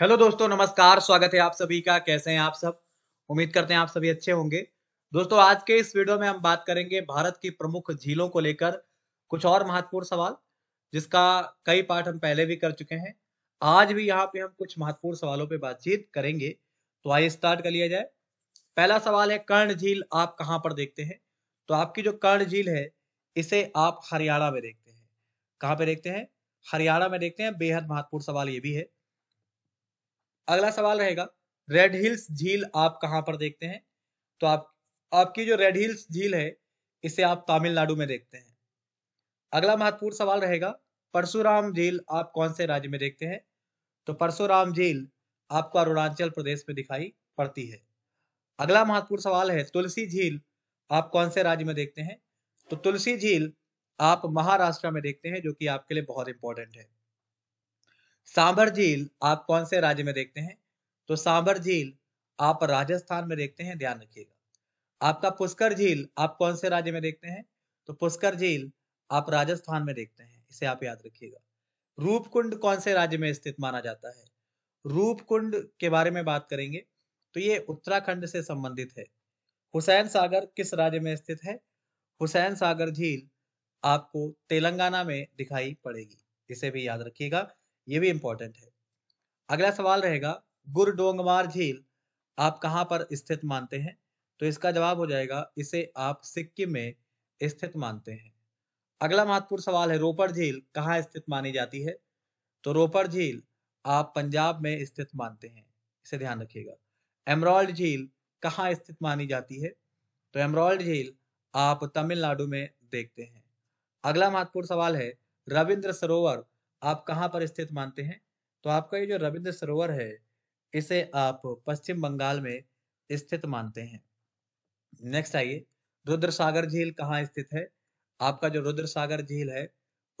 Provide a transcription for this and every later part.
hello दोस्तों नमस्कार स्वागत है आप सभी का कैसे हैं आप सब उम्मीद करते हैं आप सभी अच्छे होंगे दोस्तों आज के इस वीडियो में हम बात करेंगे भारत की प्रमुख झीलों को लेकर कुछ और महत्वपूर्ण सवाल जिसका कई पार्ट हम पहले भी कर चुके हैं आज भी यहाँ पे हम कुछ महत्वपूर्ण सवालों पर बातचीत करेंगे तो आइए स्टार्ट कर लिया जाए पहला सवाल है कर्ण झील आप कहाँ पर देखते हैं तो आपकी जो कर्ण झील है इसे आप हरियाणा में देखते हैं कहाँ पे देखते हैं हरियाणा में देखते हैं बेहद महत्वपूर्ण सवाल ये भी है अगला सवाल रहेगा रेड हिल्स झील आप कहाँ पर देखते हैं तो आप आपकी जो रेड हिल्स झील है इसे आप तमिलनाडु में देखते हैं अगला महत्वपूर्ण सवाल रहेगा परशुराम झील आप कौन से राज्य में देखते हैं तो परशुराम झील आपको अरुणाचल प्रदेश में दिखाई पड़ती है अगला महत्वपूर्ण सवाल है तुलसी झील आप कौन से राज्य में देखते हैं तो तुलसी झील आप महाराष्ट्र में देखते हैं जो कि आपके लिए बहुत इंपॉर्टेंट है सांभर झील आप कौन से राज्य में देखते हैं तो सांभर झील आप राजस्थान में देखते हैं ध्यान रखिएगा आपका पुष्कर झील आप कौन से राज्य में देखते हैं तो पुष्कर झील आप राजस्थान में देखते हैं इसे आप याद रखिएगा रूपकुंड कौन से राज्य में स्थित माना जाता है रूपकुंड के बारे में बात करेंगे तो ये उत्तराखंड से संबंधित है हुसैन सागर किस राज्य में स्थित है हुसैन सागर झील आपको तेलंगाना में दिखाई पड़ेगी इसे भी याद रखिएगा ये भी इंपॉर्टेंट है अगला सवाल रहेगा गुरडोंगमार झील आप कहाँ पर स्थित मानते हैं तो इसका जवाब हो जाएगा इसे आप सिक्किम में स्थित मानते हैं अगला महत्वपूर्ण सवाल है रोपड़ झील कहाँ स्थित मानी जाती है तो रोपड़ झील आप पंजाब में स्थित मानते हैं इसे ध्यान रखिएगा एमरॉल्ड झील कहाँ स्थित मानी जाती है तो एमरॉल्ड झील आप तमिलनाडु में देखते हैं अगला महत्वपूर्ण सवाल है रविंद्र सरोवर आप कहाँ पर स्थित मानते हैं तो आपका ये जो रविंद्र सरोवर है इसे आप पश्चिम बंगाल में स्थित मानते हैं नेक्स्ट आइए रुद्र सागर झील कहाँ स्थित है आपका जो रुद्र सागर झील है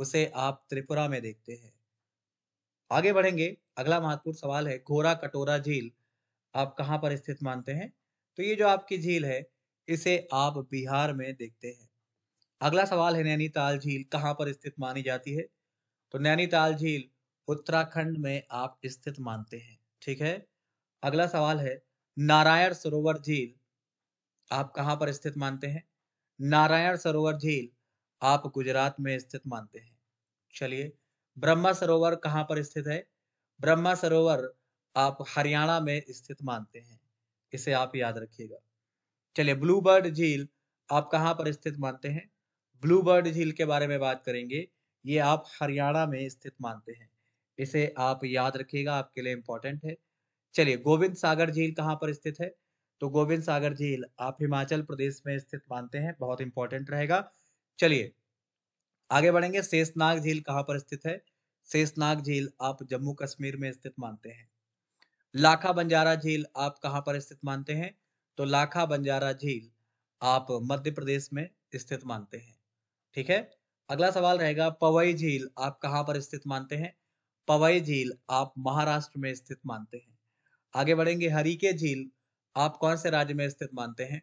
उसे आप त्रिपुरा में देखते हैं आगे बढ़ेंगे अगला महत्वपूर्ण सवाल है घोरा कटोरा झील आप कहाँ पर स्थित मानते हैं तो ये जो आपकी झील है इसे आप बिहार में देखते हैं अगला सवाल है नैनीताल झील कहाँ पर स्थित मानी जाती है तो नैनीताल झील उत्तराखंड में आप स्थित मानते हैं ठीक है अगला सवाल है नारायण सरोवर झील आप कहां पर स्थित मानते हैं नारायण सरोवर झील आप गुजरात में स्थित मानते हैं चलिए ब्रह्मा सरोवर कहाँ पर स्थित है ब्रह्मा सरोवर आप हरियाणा में स्थित मानते हैं इसे आप याद रखिएगा चलिए ब्लूबर्ड झील आप कहाँ पर स्थित मानते हैं ब्लू बर्ड झील के बारे में बात करेंगे ये आप हरियाणा में स्थित मानते हैं इसे आप याद रखिएगा आपके लिए इंपॉर्टेंट है चलिए गोविंद सागर झील कहाँ पर स्थित है तो गोविंद सागर झील आप हिमाचल प्रदेश में स्थित मानते हैं बहुत इंपॉर्टेंट रहेगा चलिए आगे बढ़ेंगे शेषनाग झील कहाँ पर स्थित है शेषनाग झील आप जम्मू कश्मीर में स्थित मानते हैं लाखा बंजारा झील आप कहाँ पर स्थित मानते हैं तो लाखा बंजारा झील आप मध्य प्रदेश में स्थित मानते हैं ठीक है अगला सवाल रहेगा पवई झील आप कहाँ पर स्थित मानते हैं पवई झील आप महाराष्ट्र में स्थित मानते हैं आगे बढ़ेंगे हरिके झील आप कौन से राज्य में स्थित मानते हैं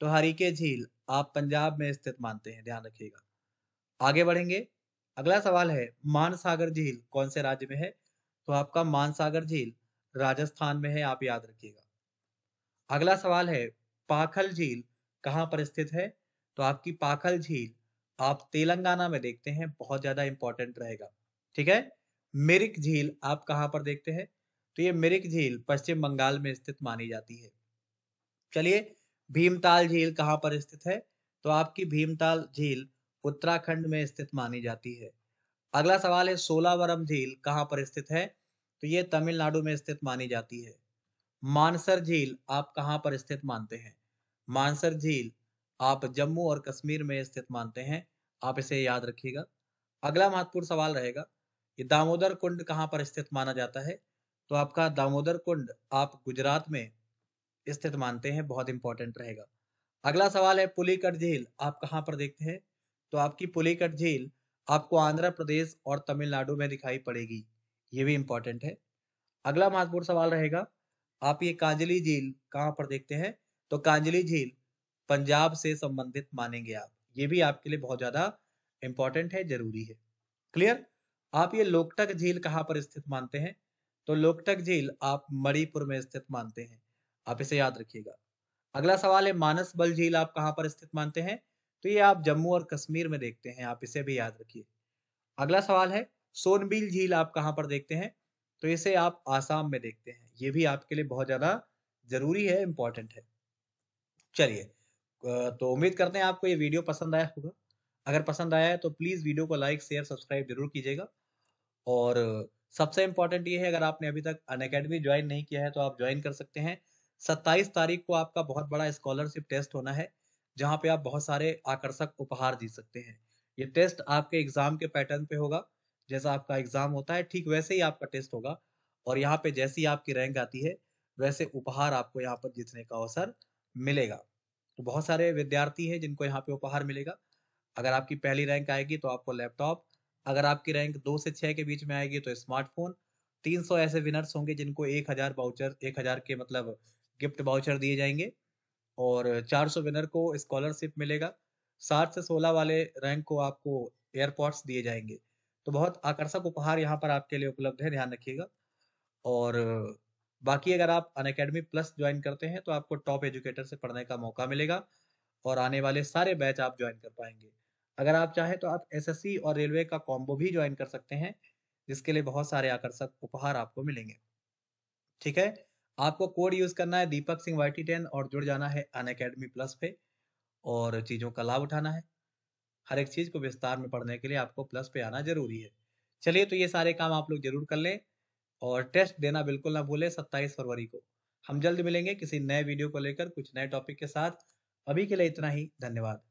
तो हरिके झील आप पंजाब में स्थित मानते हैं ध्यान रखिएगा आगे बढ़ेंगे अगला सवाल है मानसागर झील कौन से राज्य में है तो आपका मानसागर झील राजस्थान में है आप याद रखिएगा अगला सवाल है पाखल झील कहाँ पर स्थित है तो आपकी पाखल झील आप तेलंगाना में देखते हैं बहुत ज्यादा इंपॉर्टेंट रहेगा ठीक है मिरिक झील आप कहाँ पर देखते हैं तो ये मिरिक झील पश्चिम बंगाल में स्थित मानी जाती है चलिए भीमताल झील कहाँ पर स्थित है तो आपकी भीमताल झील उत्तराखंड में स्थित मानी जाती है अगला सवाल है सोलावरम झील कहाँ पर स्थित है तो ये तमिलनाडु में स्थित मानी जाती है मानसर झील आप कहां पर स्थित मानते हैं मानसर झील आप जम्मू और कश्मीर में स्थित मानते हैं आप इसे याद रखिएगा अगला महत्वपूर्ण सवाल रहेगा कि दामोदर कुंड कहाँ पर स्थित माना जाता है तो आपका दामोदर कुंड आप गुजरात में स्थित मानते हैं बहुत इंपॉर्टेंट रहेगा अगला सवाल है पुलिकट झील आप कहाँ पर देखते हैं तो आपकी पुलिकट झील आपको आंध्र प्रदेश और तमिलनाडु में दिखाई पड़ेगी ये भी इंपॉर्टेंट है अगला महत्वपूर्ण सवाल रहेगा आप ये कांजली झील कहाँ पर देखते हैं तो कांजली झील पंजाब से संबंधित मानेंगे आप ये भी आपके लिए बहुत ज़्यादा इंपॉर्टेंट है जरूरी है क्लियर आप ये लोकटक झील कहाँ पर स्थित मानते हैं तो लोकटक झील आप मणिपुर में स्थित मानते हैं आप इसे याद रखिएगा अगला सवाल है मानस बल झील आप कहाँ पर स्थित मानते हैं तो ये आप जम्मू और कश्मीर में देखते हैं आप इसे भी याद रखिए अगला सवाल है सोनबील झील आप कहाँ पर देखते हैं तो इसे आप आसाम में देखते हैं ये भी आपके लिए बहुत ज़्यादा ज़रूरी है इंपॉर्टेंट है चलिए तो उम्मीद करते हैं आपको ये वीडियो पसंद आया होगा अगर पसंद आया है तो प्लीज़ वीडियो को लाइक शेयर सब्सक्राइब जरूर कीजिएगा और सबसे इम्पॉर्टेंट ये है अगर आपने अभी तक अन अकेडमी ज्वाइन नहीं किया है तो आप ज्वाइन कर सकते हैं सत्ताईस तारीख को आपका बहुत बड़ा स्कॉलरशिप टेस्ट होना है जहाँ पे आप बहुत सारे आकर्षक उपहार जीत सकते हैं ये टेस्ट आपके एग्जाम के पैटर्न पे होगा जैसा आपका एग्जाम होता है ठीक वैसे ही आपका टेस्ट होगा और यहाँ पे जैसी आपकी रैंक आती है वैसे उपहार आपको यहाँ पर जीतने का अवसर मिलेगा तो बहुत सारे विद्यार्थी हैं जिनको यहाँ पे उपहार मिलेगा अगर आपकी पहली रैंक आएगी तो आपको लैपटॉप अगर आपकी रैंक दो से छह के बीच में आएगी तो स्मार्टफोन तीन सौ ऐसे विनर्स होंगे जिनको एक हज़ार बाउचर एक हज़ार के मतलब गिफ्ट बाउचर दिए जाएंगे और चार सौ विनर को स्कॉलरशिप मिलेगा सात से सोलह वाले रैंक को आपको एयरपोर्ट्स दिए जाएंगे तो बहुत आकर्षक उपहार यहाँ पर आपके लिए उपलब्ध है ध्यान रखिएगा और बाकी अगर आप अन अकेडमी प्लस ज्वाइन करते हैं तो आपको टॉप एजुकेटर से पढ़ने का मौका मिलेगा और आने वाले सारे बैच आप ज्वाइन कर पाएंगे अगर आप चाहें तो आप एसएससी और रेलवे का कॉम्बो भी ज्वाइन कर सकते हैं जिसके लिए बहुत सारे आकर्षक उपहार आपको मिलेंगे ठीक है आपको कोड यूज करना है Deepak Singh Y T ten और जुड़ जाना है अन अकेडमी प्लस पे और चीज़ों का लाभ उठाना है हर एक चीज़ को विस्तार में पढ़ने के लिए आपको प्लस पे आना जरूरी है चलिए तो ये सारे काम आप लोग जरूर कर लें और टेस्ट देना बिल्कुल ना भूले सत्ताईस फरवरी को हम जल्द मिलेंगे किसी नए वीडियो को लेकर कुछ नए टॉपिक के साथ अभी के लिए इतना ही धन्यवाद